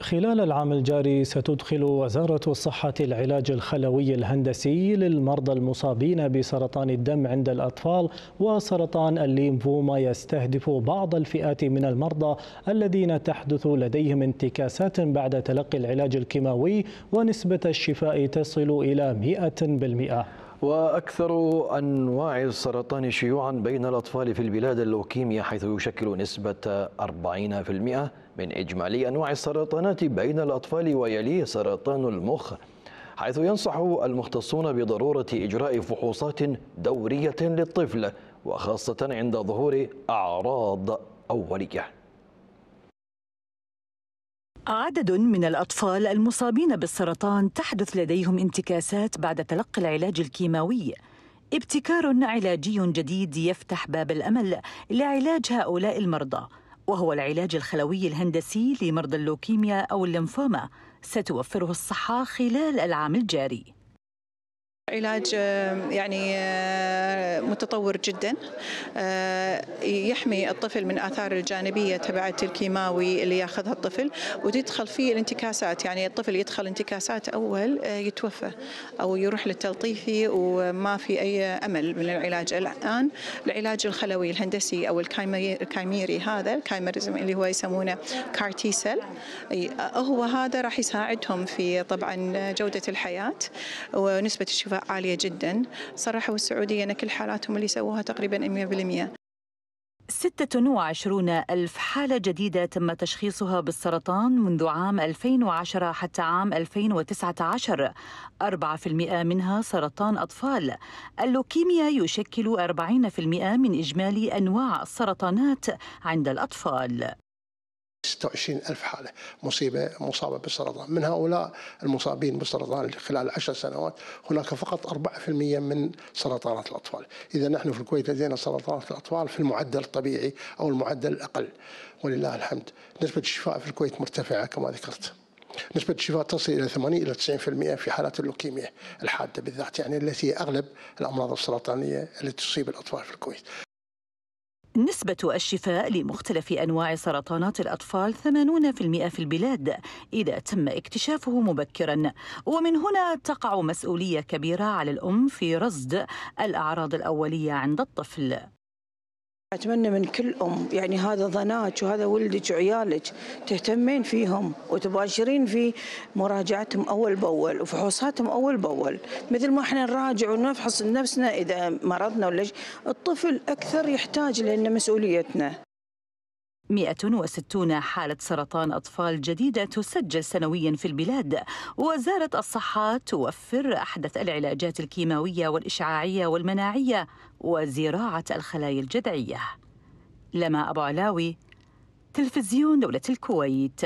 خلال العام الجاري ستدخل وزارة الصحة العلاج الخلوي الهندسي للمرضى المصابين بسرطان الدم عند الأطفال وسرطان الليمفوما يستهدف بعض الفئات من المرضى الذين تحدث لديهم انتكاسات بعد تلقي العلاج الكيماوي ونسبة الشفاء تصل إلى 100%. وأكثر أنواع السرطان شيوعا بين الأطفال في البلاد اللوكيميا حيث يشكل نسبة 40% من إجمالي أنواع السرطانات بين الأطفال ويليه سرطان المخ حيث ينصح المختصون بضرورة إجراء فحوصات دورية للطفل وخاصة عند ظهور أعراض أولية عدد من الأطفال المصابين بالسرطان تحدث لديهم انتكاسات بعد تلقي العلاج الكيماوي ابتكار علاجي جديد يفتح باب الأمل لعلاج هؤلاء المرضى وهو العلاج الخلوي الهندسي لمرضى اللوكيميا أو اللمفوما ستوفره الصحة خلال العام الجاري علاج يعني متطور جدا يحمي الطفل من اثار الجانبيه تبعت الكيماوي اللي ياخذها الطفل وتدخل فيه الانتكاسات يعني الطفل يدخل انتكاسات اول آه، يتوفى او يروح للتلطيفي وما في اي امل من العلاج الان العلاج الخلوي الهندسي او الكايميري هذا الكايميريزم اللي هو يسمونه كارتي سيل هو هذا راح يساعدهم في طبعا جوده الحياه ونسبه الشفاء عالية جدا صراحة والسعودية أن كل حالاتهم اللي سووها تقريبا 100% 26 ألف حالة جديدة تم تشخيصها بالسرطان منذ عام 2010 حتى عام 2019 4% منها سرطان أطفال اللوكيميا يشكل 40% من إجمالي أنواع السرطانات عند الأطفال 26 ألف حالة مصيبة مصابة بالسرطان من هؤلاء المصابين بالسرطان خلال 10 سنوات هناك فقط 4% من سرطانات الأطفال إذا نحن في الكويت لدينا سرطانات الأطفال في المعدل الطبيعي أو المعدل الأقل ولله الحمد نسبة الشفاء في الكويت مرتفعة كما ذكرت نسبة الشفاء تصل إلى 80 إلى 90% في حالات اللوكيميا الحادة بالذات يعني التي أغلب الأمراض السرطانية التي تصيب الأطفال في الكويت نسبة الشفاء لمختلف أنواع سرطانات الأطفال 80% في البلاد إذا تم اكتشافه مبكرا ومن هنا تقع مسؤولية كبيرة على الأم في رصد الأعراض الأولية عند الطفل أتمنى من كل أم يعني هذا ظناك وهذا ولدك وعيالك تهتمين فيهم وتباشرين في مراجعتهم أول بأول وفحوصاتهم أول بأول مثل ما احنا نراجع ونفحص نفسنا إذا مرضنا ولا الطفل أكثر يحتاج لأن مسؤوليتنا 160 حالة سرطان أطفال جديدة تسجل سنويا في البلاد وزارة الصحة توفر أحدث العلاجات الكيماوية والإشعاعية والمناعية وزراعة الخلايا الجذعية لما أبو علاوي تلفزيون دولة الكويت